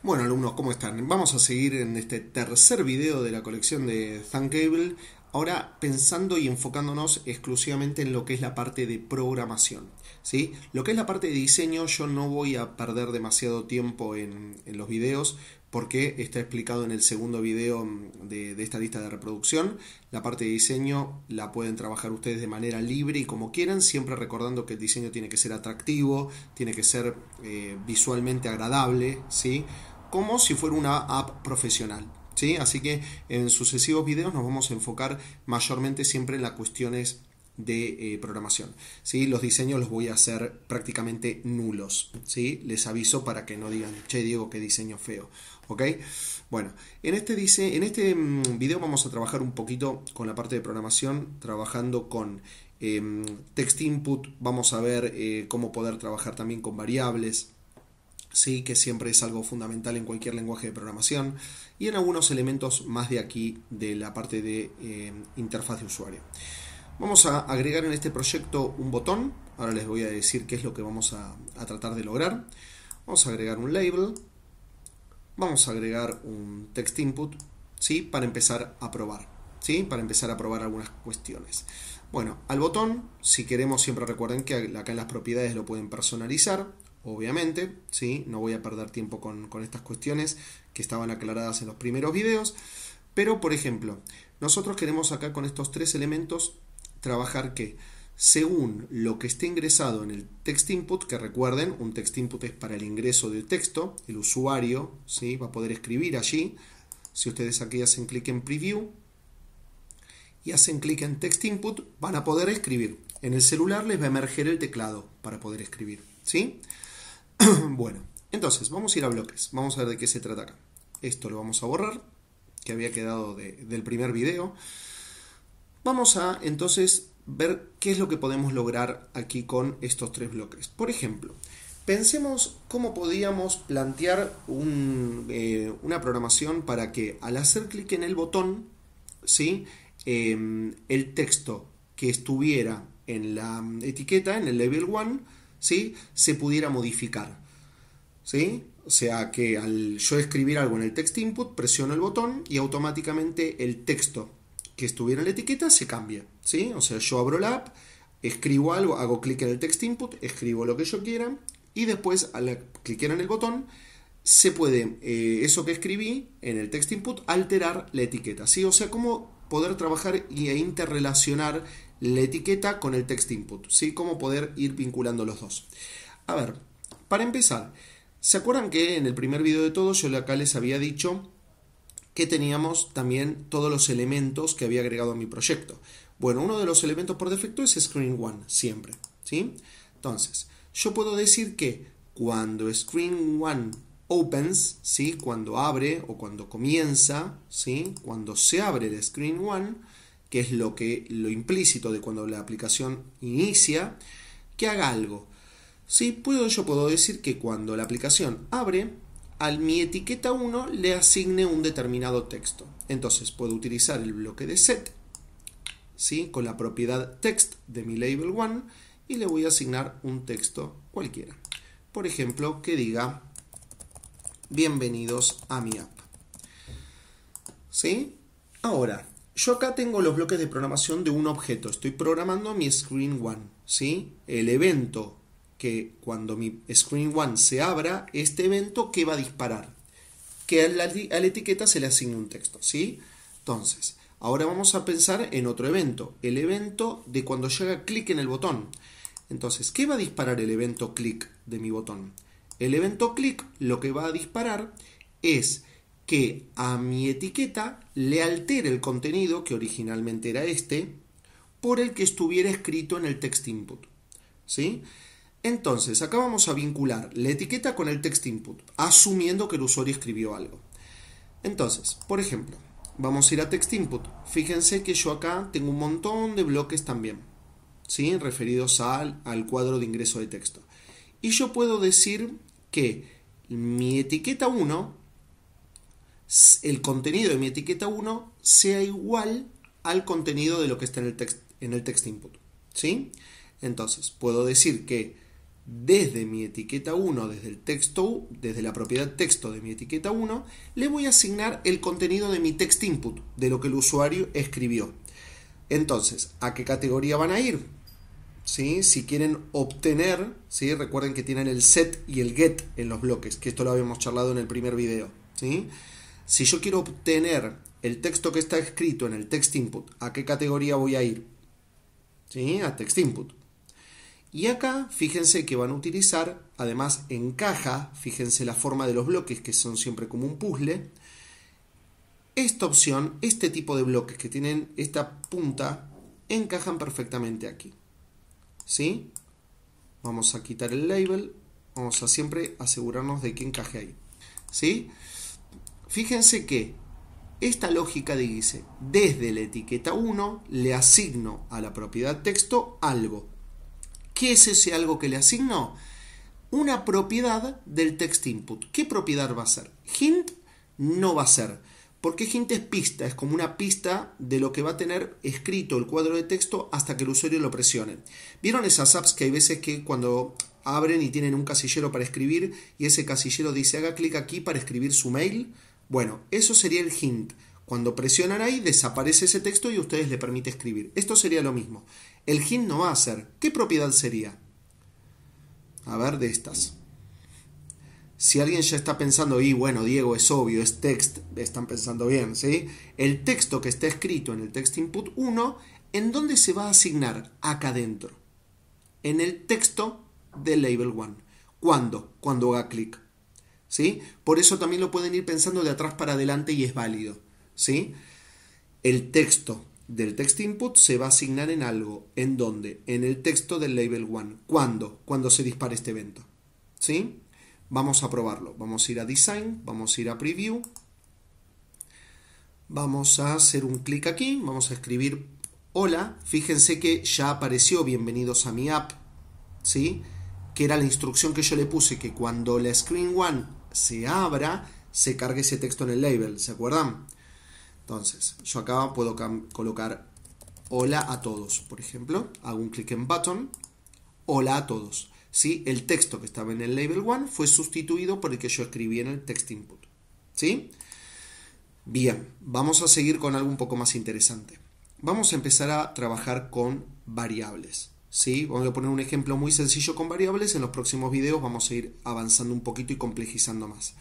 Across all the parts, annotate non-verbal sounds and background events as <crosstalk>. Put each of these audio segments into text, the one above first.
Bueno alumnos, ¿cómo están? Vamos a seguir en este tercer video de la colección de Thunkable, ahora pensando y enfocándonos exclusivamente en lo que es la parte de programación. ¿sí? Lo que es la parte de diseño yo no voy a perder demasiado tiempo en, en los videos, porque está explicado en el segundo video mm, de, esta lista de reproducción. La parte de diseño la pueden trabajar ustedes de manera libre y como quieran, siempre recordando que el diseño tiene que ser atractivo, tiene que ser eh, visualmente agradable, ¿sí? como si fuera una app profesional. ¿sí? Así que en sucesivos videos nos vamos a enfocar mayormente siempre en las cuestiones de eh, programación. ¿sí? Los diseños los voy a hacer prácticamente nulos. ¿sí? Les aviso para que no digan, che Diego, qué diseño feo. Okay. Bueno, en este, dice, en este mm, video vamos a trabajar un poquito con la parte de programación, trabajando con em, text input, vamos a ver eh, cómo poder trabajar también con variables, sí, que siempre es algo fundamental en cualquier lenguaje de programación, y en algunos elementos más de aquí de la parte de em, interfaz de usuario. Vamos a agregar en este proyecto un botón. Ahora les voy a decir qué es lo que vamos a, tratar de lograr. Vamos a agregar un label. Vamos a agregar un text input ¿sí? para empezar a probar. ¿sí? Para empezar a probar algunas cuestiones. Bueno, al botón, si queremos, siempre recuerden que acá en las propiedades lo pueden personalizar, obviamente, ¿sí? No voy a perder tiempo con, con, estas cuestiones que estaban aclaradas en los primeros videos. Pero, por ejemplo, nosotros queremos acá con estos tres elementos trabajar que según lo que esté ingresado en el text input, que recuerden, un text input es para el ingreso del texto, el usuario ¿sí? va a poder escribir allí. Si ustedes aquí hacen clic en preview y hacen clic en text input, van a poder escribir. En el celular les va a emerger el teclado para poder escribir. ¿sí? <clears throat> bueno, entonces vamos a ir a bloques. Vamos a ver de qué se trata acá. Esto lo vamos a borrar, que había quedado del primer video. Vamos a entonces ver qué es lo que podemos lograr aquí con estos tres bloques. Por ejemplo, pensemos cómo podíamos plantear eh, una programación para que al hacer clic en el botón, ¿sí? Em, el texto que estuviera en la etiqueta, en el level 1, ¿sí? se pudiera modificar. ¿sí? O sea que al yo escribir algo en el text input, presiono el botón y automáticamente el texto que estuviera en la etiqueta se cambia, ¿sí? O sea, yo abro la app, escribo algo, hago clic en el text input, escribo lo que yo quiera y después al clicar en el botón se puede eh, eso que escribí en el text input alterar la etiqueta, ¿sí? O sea, cómo poder trabajar e interrelacionar la etiqueta con el text input, ¿sí? Cómo poder ir vinculando los dos. A ver, para empezar, ¿se acuerdan que en el primer video de todo yo acá les había dicho que teníamos también todos los elementos que había agregado a mi proyecto. Bueno, uno de los elementos por defecto es Screen One, siempre. ¿sí? Entonces, yo puedo decir que cuando Screen One opens, ¿sí? cuando abre o cuando comienza, ¿sí? cuando se abre el Screen One, que es lo, que, lo implícito de cuando la aplicación inicia, que haga algo. ¿sí? Puedo, yo puedo decir que cuando la aplicación abre, al mi etiqueta 1 le asigne un determinado texto. Entonces puedo utilizar el bloque de set ¿sí? con la propiedad text de mi label 1 y le voy a asignar un texto cualquiera. Por ejemplo, que diga bienvenidos a mi app. ¿Sí? Ahora, yo acá tengo los bloques de programación de un objeto. Estoy programando mi screen 1. ¿sí? El evento que cuando mi Screen One se abra, este evento ¿qué va a disparar, que a la, a la, etiqueta se le asigne un texto, ¿sí? Entonces, ahora vamos a pensar en otro evento, el evento de cuando llega clic en el botón. Entonces, ¿qué va a disparar el evento clic de mi botón? El evento clic lo que va a disparar es que a mi etiqueta le altere el contenido, que originalmente era este, por el que estuviera escrito en el text input. ¿Sí? Entonces, acá vamos a vincular la etiqueta con el text input, asumiendo que el usuario escribió algo. Entonces, por ejemplo, vamos a ir a text input. Fíjense que yo acá tengo un montón de bloques también, ¿sí? referidos al, al cuadro de ingreso de texto. Y yo puedo decir que mi etiqueta 1, el contenido de mi etiqueta 1, sea igual al contenido de lo que está en el text, en el text input. ¿sí? Entonces, puedo decir que desde mi etiqueta 1, desde el texto, desde la propiedad texto de mi etiqueta 1, le voy a asignar el contenido de mi text input, de lo que el usuario escribió. Entonces, ¿a qué categoría van a ir? ¿Sí? Si quieren obtener, ¿sí? recuerden que tienen el set y el get en los bloques, que esto lo habíamos charlado en el primer video. ¿sí? Si yo quiero obtener el texto que está escrito en el text input, ¿a qué categoría voy a ir? ¿Sí? A text input. Y acá, fíjense que van a utilizar, además encaja, fíjense la forma de los bloques que son siempre como un puzzle. Esta opción, este tipo de bloques que tienen esta punta, encajan perfectamente aquí. ¿Sí? Vamos a quitar el label, vamos a siempre asegurarnos de que encaje ahí. ¿Sí? Fíjense que esta lógica dice, desde la etiqueta 1 le asigno a la propiedad texto algo ¿Qué es ese algo que le asignó? Una propiedad del text input. ¿Qué propiedad va a ser? Hint no va a ser. Porque hint es pista, es como una pista de lo que va a tener escrito el cuadro de texto hasta que el usuario lo presione. ¿Vieron esas apps que hay veces que cuando abren y tienen un casillero para escribir y ese casillero dice haga clic aquí para escribir su mail? Bueno, eso sería el hint. Cuando presionan ahí, desaparece ese texto y ustedes le permite escribir. Esto sería lo mismo. El hint no va a ser. ¿Qué propiedad sería? A ver, de estas. Si alguien ya está pensando, y bueno, Diego, es obvio, es text, están pensando bien, ¿sí? El texto que está escrito en el text input 1, ¿en dónde se va a asignar? Acá adentro. En el texto del label 1. ¿Cuándo? Cuando haga clic. ¿Sí? Por eso también lo pueden ir pensando de atrás para adelante y es válido. ¿sí? El texto del text input se va a asignar en algo. ¿En dónde? En el texto del label 1. ¿Cuándo? Cuando se dispare este evento. ¿Sí? Vamos a probarlo. Vamos a ir a Design, vamos a ir a Preview. Vamos a hacer un clic aquí, vamos a escribir hola. Fíjense que ya apareció bienvenidos a mi app, ¿sí? Que era la instrucción que yo le puse, que cuando la Screen 1 se abra, se cargue ese texto en el label, ¿se acuerdan? Entonces, yo acá puedo colocar hola a todos, por ejemplo. Hago un clic en button, hola a todos. ¿Sí? El texto que estaba en el label 1 fue sustituido por el que yo escribí en el text input. ¿Sí? Bien, vamos a seguir con algo un poco más interesante. Vamos a empezar a trabajar con variables. ¿Sí? Vamos a poner un ejemplo muy sencillo con variables. En los próximos videos vamos a ir avanzando un poquito y complejizando más.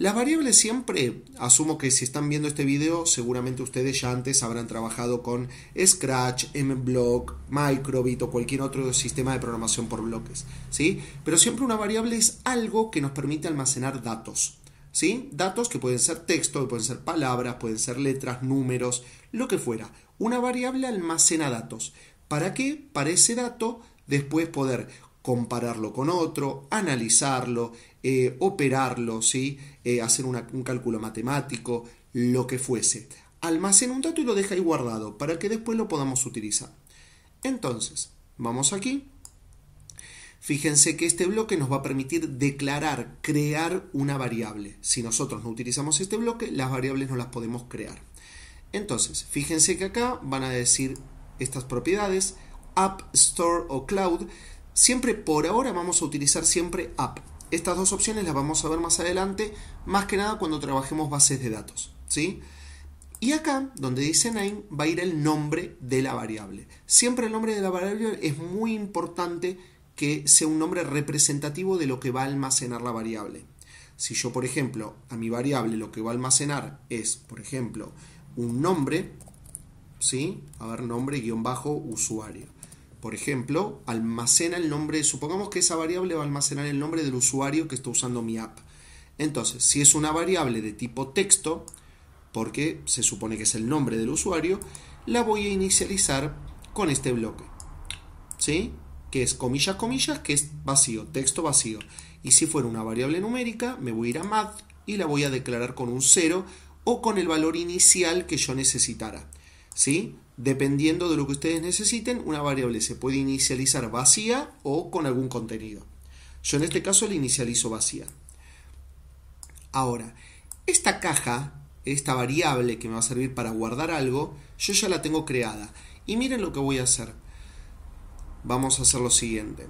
Las variables siempre, asumo que si están viendo este video, seguramente ustedes ya antes habrán trabajado con Scratch, MBlock, Microbit o cualquier otro sistema de programación por bloques, ¿sí? Pero siempre una variable es algo que nos permite almacenar datos, ¿sí? Datos que pueden ser texto, que pueden ser palabras, pueden ser letras, números, lo que fuera. Una variable almacena datos. ¿Para qué? Para ese dato después poder compararlo con otro, analizarlo, eh, operarlo, ¿sí? Eh, hacer un cálculo matemático, lo que fuese. Almacena un dato y lo deja ahí guardado para que después lo podamos utilizar. Entonces, vamos aquí. Fíjense que este bloque nos va a permitir declarar, crear una variable. Si nosotros no utilizamos este bloque, las variables no las podemos crear. Entonces, fíjense que acá van a decir estas propiedades, App Store o Cloud Siempre por ahora vamos a utilizar siempre app. Estas dos opciones las vamos a ver más adelante, más que nada cuando trabajemos bases de datos. ¿sí? Y acá, donde dice name, va a ir el nombre de la variable. Siempre el nombre de la variable es muy importante que sea un nombre representativo de lo que va a almacenar la variable. Si yo, por ejemplo, a mi variable lo que va a almacenar es, por ejemplo, un nombre, ¿sí? A ver, nombre-usuario por ejemplo, almacena el nombre, supongamos que esa variable va a almacenar el nombre del usuario que está usando mi app. Entonces, si es una variable de tipo texto, porque se supone que es el nombre del usuario, la voy a inicializar con este bloque. ¿Sí? Que es comillas, comillas, que es vacío, texto vacío. Y si fuera una variable numérica, me voy a ir a math y la voy a declarar con un 0 o con el valor inicial que yo necesitara. ¿Sí? Dependiendo de lo que ustedes necesiten, una variable se puede inicializar vacía o con algún contenido. Yo en este caso la inicializo vacía. Ahora, esta caja, esta variable que me va a servir para guardar algo, yo ya la tengo creada. Y miren lo que voy a hacer. Vamos a hacer lo siguiente.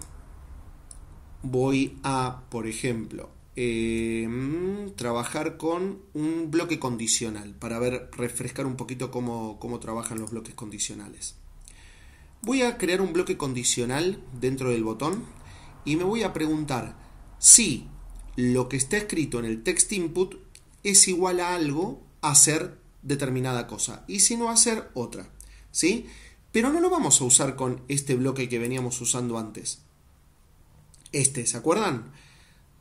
Voy a, por ejemplo, eh, mm, trabajar con un bloque condicional para ver, refrescar un poquito cómo, trabajan los bloques condicionales. Voy a crear un bloque condicional dentro del botón y me voy a preguntar si lo que está escrito en el text input es igual a algo hacer determinada cosa y si no hacer otra. ¿Sí? Pero no lo vamos a usar con este bloque que veníamos usando antes. Este, ¿se acuerdan?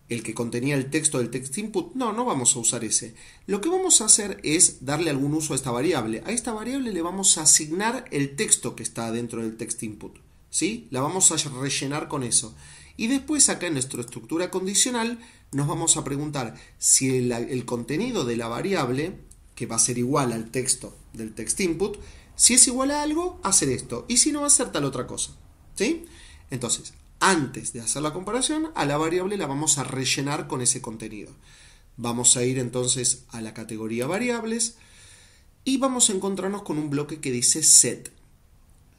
el que contenía el texto del text input, no, no vamos a usar ese. Lo que vamos a hacer es darle algún uso a esta variable. A esta variable le vamos a asignar el texto que está dentro del text input. ¿sí? La vamos a rellenar con eso. Y después acá en nuestra estructura condicional nos vamos a preguntar si el, contenido de la variable, que va a ser igual al texto del text input, si es igual a algo, hacer esto. Y si no, hacer tal otra cosa. ¿Sí? Entonces, antes de hacer la comparación, a la variable la vamos a rellenar con ese contenido. Vamos a ir entonces a la categoría variables y vamos a encontrarnos con un bloque que dice set.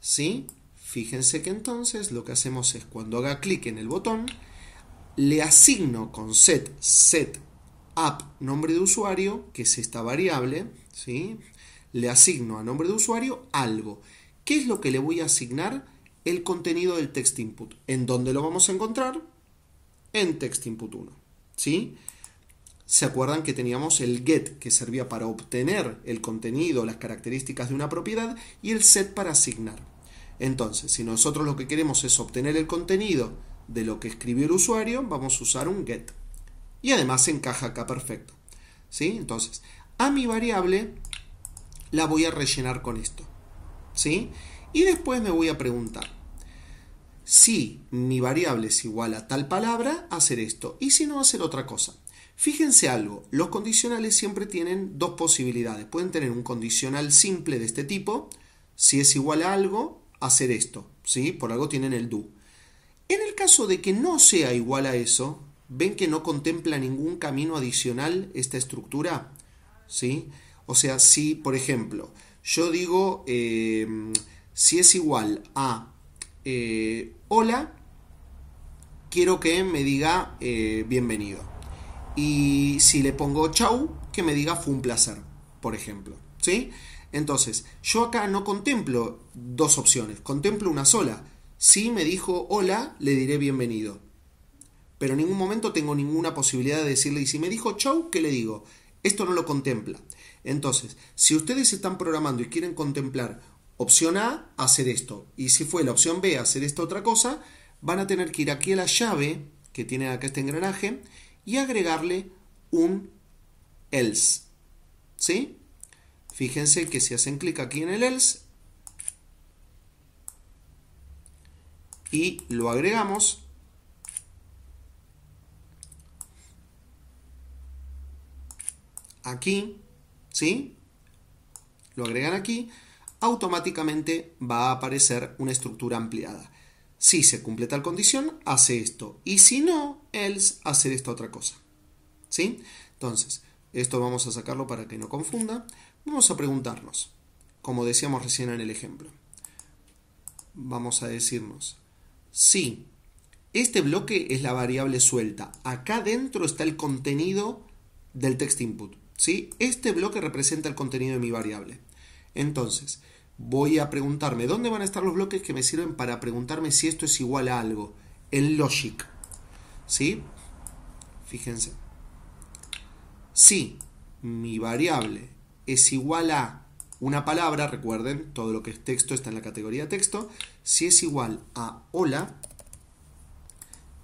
¿Sí? Fíjense que entonces lo que hacemos es cuando haga clic en el botón, le asigno con set, set, app, nombre de usuario, que es esta variable, ¿sí? Le asigno a nombre de usuario algo. ¿Qué es lo que le voy a asignar? el contenido del text input. ¿En dónde lo vamos a encontrar? En text input 1. ¿Sí? ¿Se acuerdan que teníamos el get que servía para obtener el contenido, las características de una propiedad y el set para asignar? Entonces, si nosotros lo que queremos es obtener el contenido de lo que escribió el usuario, vamos a usar un get. Y además encaja acá perfecto. ¿Sí? Entonces, a mi variable la voy a rellenar con esto. ¿Sí? Y después me voy a preguntar, si mi variable es igual a tal palabra, hacer esto, y si no, hacer otra cosa. Fíjense algo, los condicionales siempre tienen dos posibilidades. Pueden tener un condicional simple de este tipo, si es igual a algo, hacer esto, ¿sí? Por algo tienen el do. En el caso de que no sea igual a eso, ven que no contempla ningún camino adicional esta estructura, ¿sí? O sea, si, por ejemplo, yo digo, eh, si es igual a eh, hola, quiero que me diga eh, bienvenido. Y si le pongo chau, que me diga fue un placer, por ejemplo. ¿Sí? Entonces, yo acá no contemplo dos opciones, contemplo una sola. Si me dijo hola, le diré bienvenido. Pero en ningún momento tengo ninguna posibilidad de decirle, y si me dijo chau, ¿qué le digo? Esto no lo contempla. Entonces, si ustedes están programando y quieren contemplar opción A, hacer esto. Y si fue la opción B, hacer esta otra cosa, van a tener que ir aquí a la llave que tiene acá este engranaje y agregarle un else. ¿Sí? Fíjense que si hacen clic aquí en el else y lo agregamos, aquí, ¿sí? Lo agregan aquí automáticamente va a aparecer una estructura ampliada. Si se cumple tal condición, hace esto. Y si no, else, hace esta otra cosa. ¿Sí? Entonces, esto vamos a sacarlo para que no confunda. Vamos a preguntarnos, como decíamos recién en el ejemplo. Vamos a decirnos, si este bloque es la variable suelta, acá dentro está el contenido del text input. ¿sí? Este bloque representa el contenido de mi variable. Entonces, voy a preguntarme dónde van a estar los bloques que me sirven para preguntarme si esto es igual a algo. En logic. ¿Sí? Fíjense. Si mi variable es igual a una palabra, recuerden, todo lo que es texto está en la categoría texto. Si es igual a hola,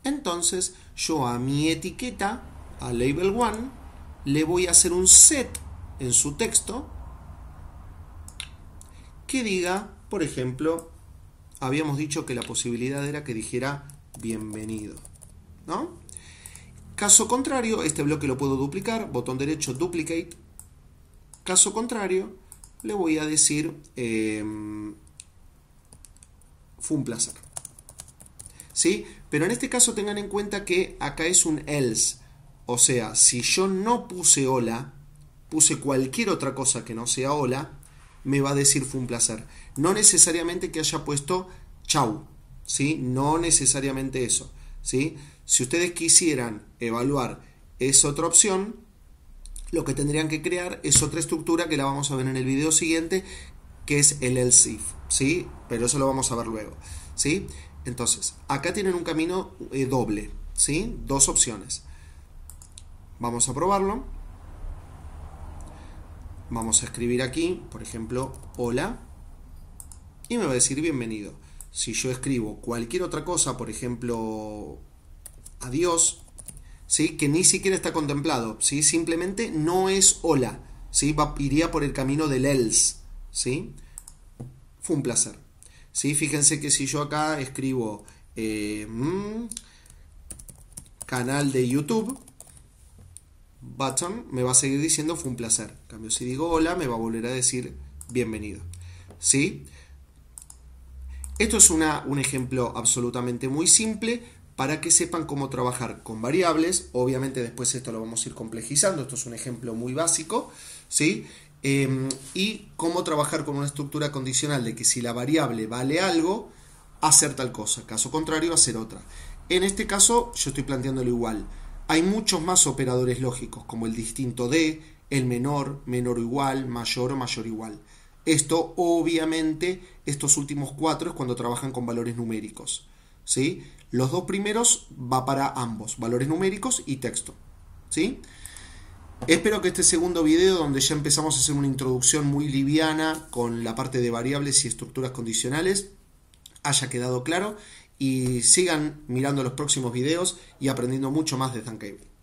entonces yo a mi etiqueta, a label 1, le voy a hacer un set en su texto que diga, por ejemplo, habíamos dicho que la posibilidad era que dijera bienvenido, ¿no? Caso contrario, este bloque lo puedo duplicar, botón derecho, duplicate. Caso contrario, le voy a decir, eh, fue un placer. ¿Sí? Pero en este caso tengan en cuenta que acá es un else. O sea, si yo no puse hola, puse cualquier otra cosa que no sea hola, me va a decir fue un placer. No necesariamente que haya puesto chau, ¿sí? No necesariamente eso, ¿sí? Si ustedes quisieran evaluar esa otra opción, lo que tendrían que crear es otra estructura que la vamos a ver en el video siguiente, que es el else if, ¿sí? Pero eso lo vamos a ver luego, ¿sí? Entonces, acá tienen un camino eh, doble, ¿sí? Dos opciones. Vamos a probarlo. Vamos a escribir aquí, por ejemplo, hola. Y me va a decir bienvenido. Si yo escribo cualquier otra cosa, por ejemplo, adiós, ¿sí? que ni siquiera está contemplado, ¿sí? simplemente no es hola. ¿sí? iría por el camino del else. ¿sí? Fue un placer. ¿sí? Fíjense que si yo acá escribo eh, mm, canal de YouTube, button, me va a seguir diciendo fue un placer. En cambio, si digo hola, me va a volver a decir bienvenido. ¿Sí? Esto es un ejemplo absolutamente muy simple para que sepan cómo trabajar con variables. Obviamente después esto lo vamos a ir complejizando, esto es un ejemplo muy básico, ¿sí? Em, y cómo trabajar con una estructura condicional de que si la variable vale algo, hacer tal cosa, caso contrario, hacer otra. En este caso yo estoy planteándolo igual. Hay muchos más operadores lógicos, como el distinto de, el menor, menor o igual, mayor o mayor o igual. Esto, obviamente, estos últimos cuatro es cuando trabajan con valores numéricos. ¿sí? Los dos primeros va para ambos, valores numéricos y texto. ¿sí? Espero que este segundo video, donde ya empezamos a hacer una introducción muy liviana con la parte de variables y estructuras condicionales, haya quedado claro y sigan mirando los próximos videos y aprendiendo mucho más de Zancable.